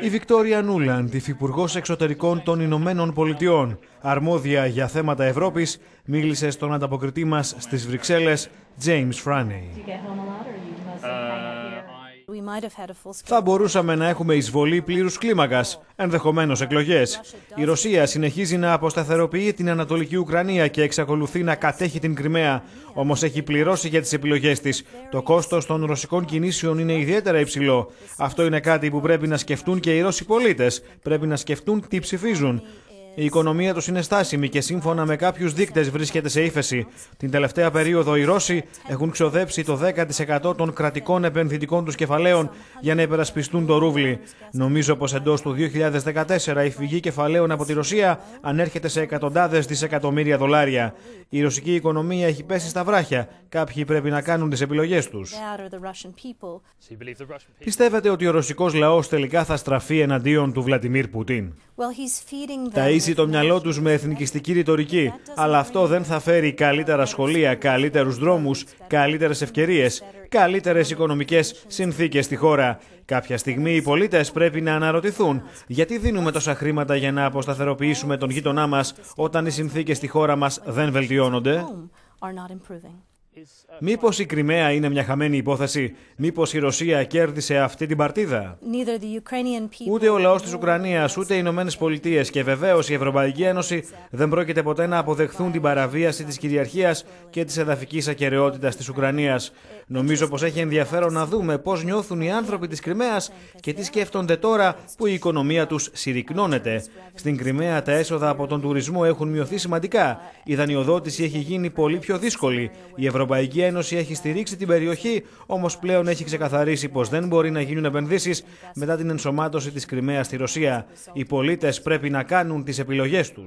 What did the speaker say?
Η Βικτόρια Νούλαντ, υφυπουργός εξωτερικών των Ηνωμένων Πολιτειών, αρμόδια για θέματα Ευρώπης, μίλησε στον ανταποκριτή μας στις Βρυξέλλες, James Φράνει. Θα μπορούσαμε να έχουμε εισβολή πλήρους κλίμακας, ενδεχομένως εκλογές. Η Ρωσία συνεχίζει να αποσταθεροποιεί την Ανατολική Ουκρανία και εξακολουθεί να κατέχει την Κρυμαία. Όμως έχει πληρώσει για τις επιλογές της. Το κόστος των ρωσικών κινήσεων είναι ιδιαίτερα υψηλό. Αυτό είναι κάτι που πρέπει να σκεφτούν και οι Ρώσοι πολίτες. Πρέπει να σκεφτούν τι ψηφίζουν. Η οικονομία τους είναι στάσιμη και σύμφωνα με κάποιους δείκτες βρίσκεται σε ύφεση. Την τελευταία περίοδο οι Ρώσοι έχουν ξοδέψει το 10% των κρατικών επενδυτικών τους κεφαλαίων για να υπερασπιστούν το ρούβλι. Νομίζω πως εντός του 2014 η φυγή κεφαλαίων από τη Ρωσία ανέρχεται σε εκατοντάδες δισεκατομμύρια δολάρια. Η ρωσική οικονομία έχει πέσει στα βράχια. Κάποιοι πρέπει να κάνουν τις επιλογές τους. Πιστεύετε ότι ο ρωσικός λαός τελικά θα στραφεί εναντίον του Βλαντιμίρ Πουτίν. Ταΐζει το μυαλό τους με εθνικιστική ρητορική, αλλά αυτό δεν θα φέρει καλύτερα σχολεία, καλύτερους δρόμους, καλύτερες ευκαιρίες, καλύτερες οικονομικές συνθήκες στη χώρα. Κάποια στιγμή οι πολίτες πρέπει να αναρωτηθούν γιατί δίνουμε τόσα χρήματα για να αποσταθεροποιήσουμε τον γείτονά μας όταν οι συνθήκες στη χώρα μας δεν βελτιώνονται. Μήπως η Κρυμαία είναι μια χαμένη υπόθεση, μήπως η Ρωσία κέρδισε αυτή την παρτίδα. Ούτε ο λαός της Ουκρανίας, ούτε οι Ηνωμένες Πολιτείες και βεβαίως η Ευρωπαϊκή Ένωση δεν πρόκειται ποτέ να αποδεχθούν την παραβίαση της κυριαρχίας και της εδαφικής ακαιρεότητας της Ουκρανίας. Νομίζω πως έχει ενδιαφέρον να δούμε πώς νιώθουν οι άνθρωποι της Κρυμαίας και τι σκέφτονται τώρα που η οικονομία τους συρρυκνώνεται. Στην Κρυμαία τα έσοδα από τον τουρισμό έχουν μειωθεί σημαντικά. Η δανειοδότηση έχει γίνει πολύ πιο δύσκολη. Η Ευρωπαϊκή Ένωση έχει στηρίξει την περιοχή, όμως πλέον έχει ξεκαθαρίσει πως δεν μπορεί να γίνουν επενδύσεις μετά την ενσωμάτωση της Κρυμαίας στη Ρωσία. Οι πολίτες πρέπει να κάνουν τις επιλογές τους.